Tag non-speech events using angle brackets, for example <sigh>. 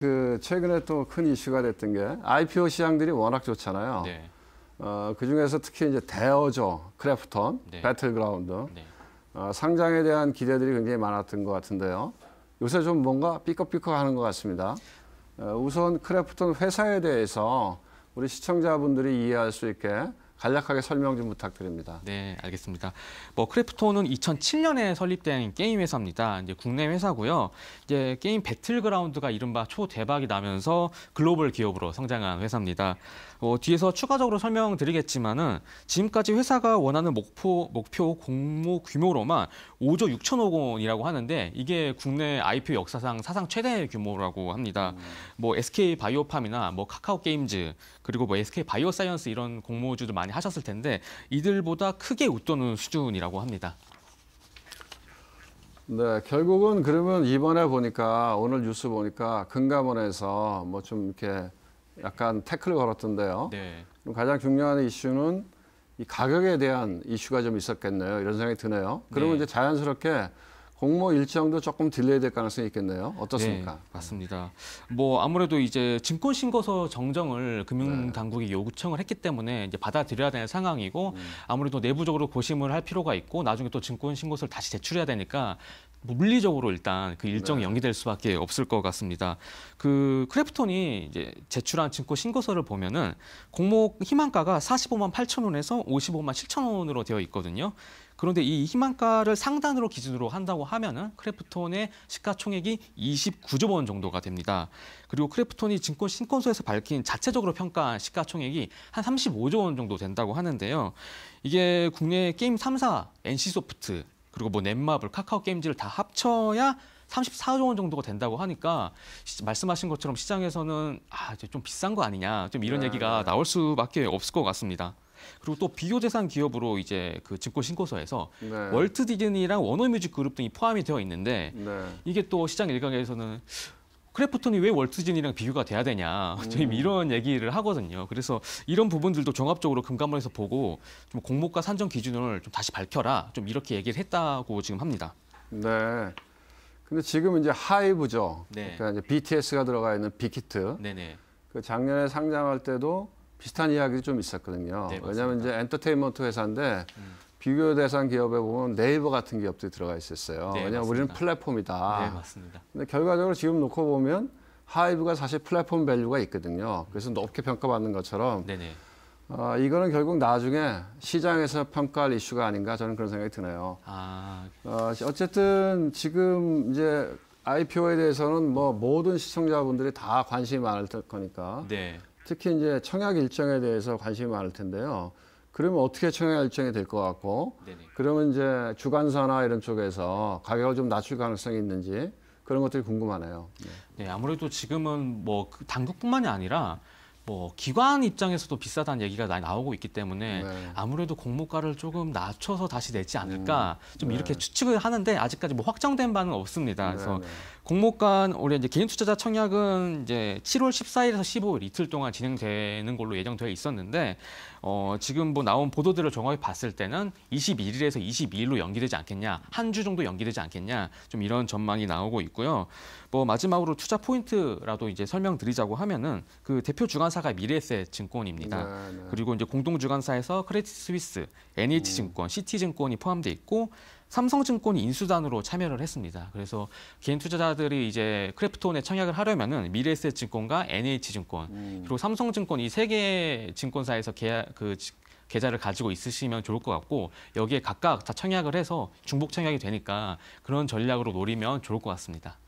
그 최근에 또 큰 이슈가 됐던 게 IPO 시장들이 워낙 좋잖아요. 네. 어, 그 중에서 특히 이제 대어조, 크래프톤, 네. 배틀그라운드 네. 어, 상장에 대한 기대들이 굉장히 많았던 것 같은데요. 요새 좀 뭔가 삐걱삐걱하는 것 같습니다. 어, 우선 크래프톤 회사에 대해서 우리 시청자분들이 이해할 수 있게 간략하게 설명 좀 부탁드립니다. 네, 알겠습니다. 뭐 크래프톤은 2007년에 설립된 게임 회사입니다. 이제 국내 회사고요. 이제 게임 배틀그라운드가 이른바 초대박이 나면서 글로벌 기업으로 성장한 회사입니다. 뭐 뒤에서 추가적으로 설명드리겠지만은 지금까지 회사가 원하는 목표 목표 공모 규모로만 5조 6천억 원이라고 하는데 이게 국내 IPO 역사상 사상 최대 규모라고 합니다. 음. 뭐 SK 바이오팜이나 뭐 카카오 게임즈 그리고 뭐 SK 바이오사이언스 이런 공모주도 많이 많이 하셨을 텐데 이들보다 크게 웃도는 수준이라고 합니다. 네, 결국은 그러면 이번에 보니까 오늘 뉴스 보니까 금감원에서 뭐 좀 이렇게 약간 태클을 걸었던데요. 네. 그럼 가장 중요한 이슈는 이 가격에 대한 이슈가 좀 있었겠네요. 이런 생각이 드네요. 그러면 네. 이제 자연스럽게 공모 일정도 조금 딜레이 될 가능성이 있겠네요. 어떻습니까? 네, 맞습니다. 뭐 아무래도 이제 증권 신고서 정정을 금융당국이 네. 요구청을 했기 때문에 이제 받아들여야 되는 상황이고 음. 아무래도 내부적으로 고심을 할 필요가 있고 나중에 또 증권 신고서를 다시 제출해야 되니까 물리적으로 일단 그 일정이 네. 연기될 수밖에 없을 것 같습니다. 그 크래프톤이 이제 제출한 증권 신고서를 보면은 공모 희망가가 45만 8천 원에서 55만 7천 원으로 되어 있거든요. 그런데 이 희망가를 상단으로 기준으로 한다고 하면은 크래프톤의 시가총액이 29조 원 정도가 됩니다. 그리고 크래프톤이 증권 신권소에서 밝힌 자체적으로 평가한 시가총액이 한 35조 원 정도 된다고 하는데요. 이게 국내 게임 3사 NC소프트 그리고 뭐 넷마블, 카카오 게임즈를 다 합쳐야 34조 원 정도가 된다고 하니까 말씀하신 것처럼 시장에서는 아, 이제 좀 비싼 거 아니냐. 좀 이런 네. 얘기가 네. 나올 수밖에 없을 것 같습니다. 그리고 또 비교 재산 기업으로 이제 그 증권 신고서에서 네. 월트 디즈니랑 워너뮤직 그룹 등이 포함이 되어 있는데 네. 이게 또 시장 일각에서는 크래프톤이 왜 월트진이랑 비교가 돼야 되냐 <laughs> 음. 저 이런 얘기를 하거든요. 그래서 이런 부분들도 종합적으로 금감원에서 보고 좀 공모가 산정 기준을 좀 다시 밝혀라 좀 이렇게 얘기를 했다고 지금 합니다. 네. 근데 지금 이제 하이브죠. 네. 그러니까 이제 BTS가 들어가 있는 빅히트. 네네. 그 작년에 상장할 때도 비슷한 이야기도 좀 있었거든요. 네, 왜냐하면 이제 엔터테인먼트 회사인데 음. 비교 대상 기업에 보면 네이버 같은 기업들이 들어가 있었어요. 네, 왜냐하면 우리는 플랫폼이다. 네, 맞습니다. 근데 결과적으로 지금 놓고 보면 하이브가 사실 플랫폼 밸류가 있거든요. 그래서 높게 평가받는 것처럼 네네. 어, 이거는 결국 나중에 시장에서 평가할 이슈가 아닌가 저는 그런 생각이 드네요. 아. 어, 어쨌든 지금 이제 IPO에 대해서는 뭐 모든 시청자분들이 다 관심이 많을 거니까 네. 특히 이제 청약 일정에 대해서 관심이 많을 텐데요. 그러면 어떻게 청약 일정이 될 것 같고 네네. 그러면 이제 주간사나 이런 쪽에서 가격을 좀 낮출 가능성이 있는지 그런 것들이 궁금하네요. 네, 네 아무래도 지금은 뭐 그 당국뿐만이 아니라 뭐 기관 입장에서도 비싸다는 얘기가 나오고 있기 때문에 네. 아무래도 공모가를 조금 낮춰서 다시 내지 않을까 음. 좀 네. 이렇게 추측을 하는데 아직까지 뭐 확정된 바는 없습니다. 네. 그래서 네. 공모가 올해 이제 개인 투자자 청약은 이제 7월 14일에서 15일 이틀 동안 진행되는 걸로 예정되어 있었는데 어 지금 뭐 나온 보도들을 종합해 봤을 때는 21일에서 22일로 연기되지 않겠냐 한 주 정도 연기되지 않겠냐 좀 이런 전망이 나오고 있고요. 뭐 마지막으로 투자 포인트라도 이제 설명드리자고 하면은 그 대표 주간 주관사가 미래에셋증권입니다. 네, 네. 그리고 이제 공동 주관사에서 크레딧 스위스, NH증권, 음. CT증권이 포함돼 있고 삼성증권이 인수단으로 참여를 했습니다. 그래서 개인 투자자들이 이제 크래프톤에 청약을 하려면은 미래에셋증권과 NH증권 음. 그리고 삼성증권 이 세 개의 증권사에서 계약 그 계좌를 가지고 있으시면 좋을 것 같고 여기에 각각 다 청약을 해서 중복 청약이 되니까 그런 전략으로 노리면 좋을 것 같습니다.